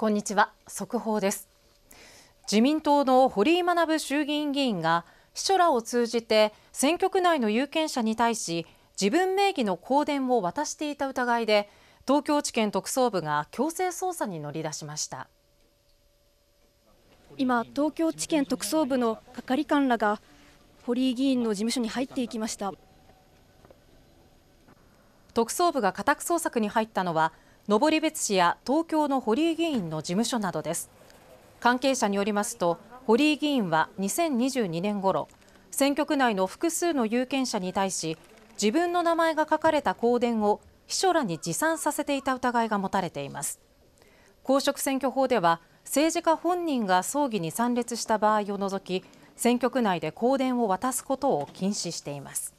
こんにちは速報です自民党の堀井学衆議院議員が秘書らを通じて選挙区内の有権者に対し自分名義の香典を渡していた疑いで東京地検特捜部が強制捜査に乗り出しました今東京地検特捜部の係官らが堀井議員の事務所に入っていきました特捜部が家宅捜索に入ったのは登別市や東京の堀井議員の事務所などです関係者によりますと堀井議員は2022年頃選挙区内の複数の有権者に対し自分の名前が書かれた香典を秘書らに持参させていた疑いが持たれています公職選挙法では政治家本人が葬儀に参列した場合を除き選挙区内で香典を渡すことを禁止しています